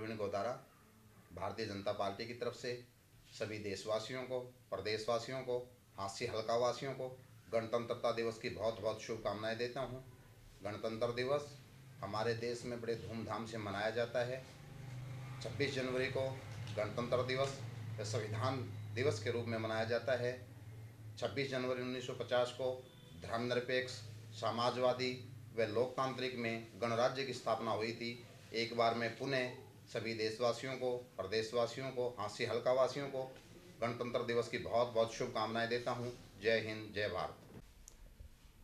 प्रवीण गोदारा भारतीय जनता पार्टी की तरफ से सभी देशवासियों को प्रदेशवासियों को हल्का वासियों को गणतंत्रता दिवस की बहुत बहुत शुभकामनाएं देता हूँ गणतंत्र दिवस हमारे देश में बड़े धूमधाम से मनाया जाता है 26 जनवरी को गणतंत्र दिवस या संविधान दिवस के रूप में मनाया जाता है 26 जनवरी 1950 को धर्मनिरपेक्ष समाजवादी व लोकतांत्रिक में गणराज्य की स्थापना हुई थी एक बार मैं पुणे सभी देशवासियों को प्रदेशवासियों को हाँसी हल्का वासियों को गणतंत्र दिवस की बहुत बहुत शुभकामनाएं देता हूँ जय हिंद जय भारत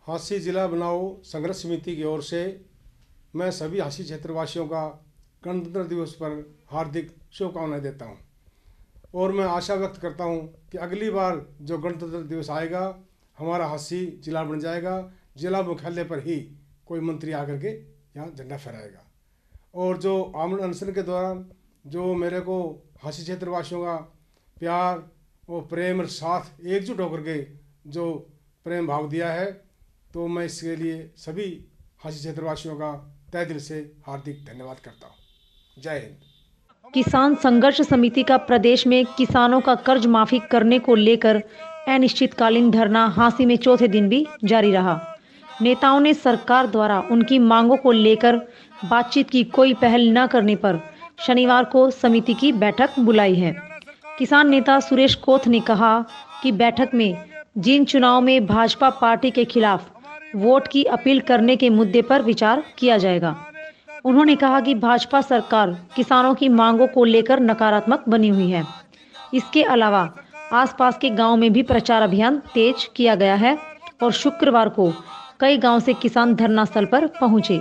हाँसी जिला बनाओ संघर्ष समिति की ओर से मैं सभी हाँसी क्षेत्रवासियों का गणतंत्र दिवस पर हार्दिक शुभकामनाएं देता हूँ और मैं आशा व्यक्त करता हूँ कि अगली बार जो गणतंत्र दिवस आएगा हमारा हाँसी जिला बन जाएगा जिला मुख्यालय पर ही कोई मंत्री आकर के यहाँ झंडा फहराएगा और जो आमरण अनशन के दौरान जो मेरे को हंसी क्षेत्रवासियों का प्यार और प्रेम और साथ एकजुट होकर के जो प्रेम भाव दिया है तो मैं इसके लिए सभी हंसी क्षेत्रवासियों का तय दिल से हार्दिक धन्यवाद करता हूँ जय हिंद किसान संघर्ष समिति का प्रदेश में किसानों का कर्ज माफी करने को लेकर अनिश्चितकालीन धरना हाँसी में चौथे दिन भी जारी रहा नेताओं ने सरकार द्वारा उनकी मांगों को लेकर बातचीत की कोई पहल न करने पर शनिवार को समिति की बैठक बुलाई है किसान नेता सुरेश कोथ ने कहा कि बैठक में जिन चुनाव में भाजपा पार्टी के खिलाफ वोट की अपील करने के मुद्दे पर विचार किया जाएगा उन्होंने कहा कि भाजपा सरकार किसानों की मांगों को लेकर नकारात्मक बनी हुई है इसके अलावा आसपास के गांव में भी प्रचार अभियान तेज किया गया है और शुक्रवार को कई गांव से किसान धरना स्थल पर पहुंचे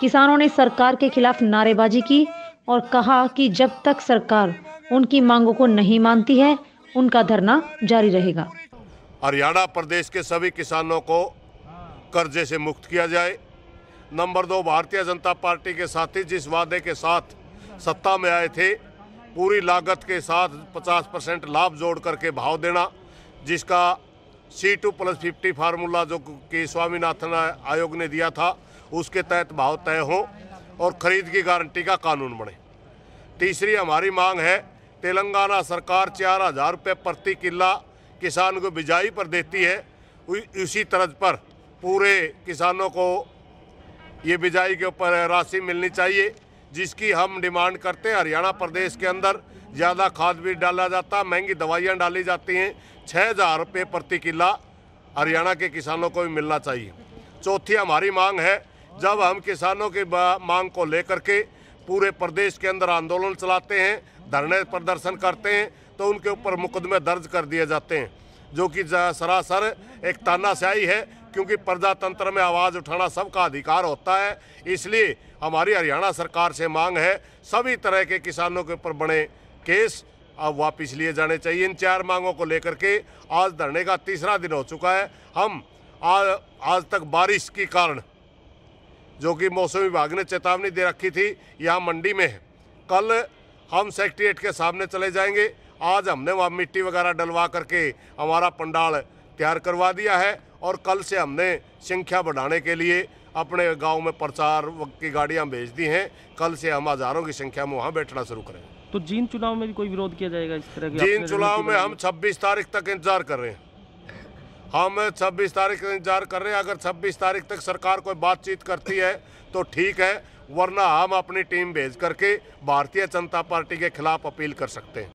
किसानों ने सरकार के खिलाफ नारेबाजी की और कहा कि जब तक सरकार उनकी मांगों को नहीं मानती है उनका धरना जारी रहेगा हरियाणा प्रदेश के सभी किसानों को कर्जे से मुक्त किया जाए नंबर दो भारतीय जनता पार्टी के साथी जिस वादे के साथ सत्ता में आए थे पूरी लागत के साथ 50 परसेंट लाभ जोड़ करके भाव देना जिसका C two plus fifty formula जो कि स्वामीनाथन आयोग ने दिया था उसके तहत भाव तय हो और खरीद की गारंटी का कानून बने तीसरी हमारी मांग है तेलंगाना सरकार चार हज़ार रुपये प्रति किला किसान को बिजाई पर देती है उसी तरज पर पूरे किसानों को ये बिजाई के ऊपर राशि मिलनी चाहिए जिसकी हम डिमांड करते हैं हरियाणा प्रदेश के अंदर ज़्यादा खाद बीज डाला जाता महंगी दवाइयाँ डाली जाती हैं छः हज़ार रुपये प्रति किला हरियाणा के किसानों को भी मिलना चाहिए चौथी हमारी मांग है जब हम किसानों की मांग को लेकर के पूरे प्रदेश के अंदर आंदोलन चलाते हैं धरने प्रदर्शन करते हैं तो उनके ऊपर मुकदमे दर्ज कर दिए जाते हैं जो कि सरासर एक तानाशाही है क्योंकि प्रजातंत्र में आवाज़ उठाना सबका अधिकार होता है इसलिए हमारी हरियाणा सरकार से मांग है सभी तरह के किसानों के ऊपर बने केस अब वापिस लिए जाने चाहिए इन चार मांगों को लेकर के आज धरने का तीसरा दिन हो चुका है हम आज आज तक बारिश के कारण जो कि मौसम विभाग ने चेतावनी दे रखी थी यहाँ मंडी में है कल हम सेक्ट्रेट के सामने चले जाएंगे आज हमने वहाँ मिट्टी वगैरह डलवा करके हमारा पंडाल तैयार करवा दिया है और कल से हमने संख्या बढ़ाने के लिए अपने गांव में प्रचार की गाड़ियां भेज दी हैं कल से हम हजारों की संख्या में वहां बैठना शुरू करें तो जीन चुनाव में भी कोई विरोध किया जाएगा इस तरह जीन चुनाव में हम 26 तारीख तक इंतजार कर रहे हैं हम हाँ, 26 तारीख का इंतजार कर रहे हैं अगर 26 तारीख तक सरकार कोई बातचीत करती है तो ठीक है वरना हम अपनी टीम भेज करके भारतीय जनता पार्टी के खिलाफ अपील कर सकते हैं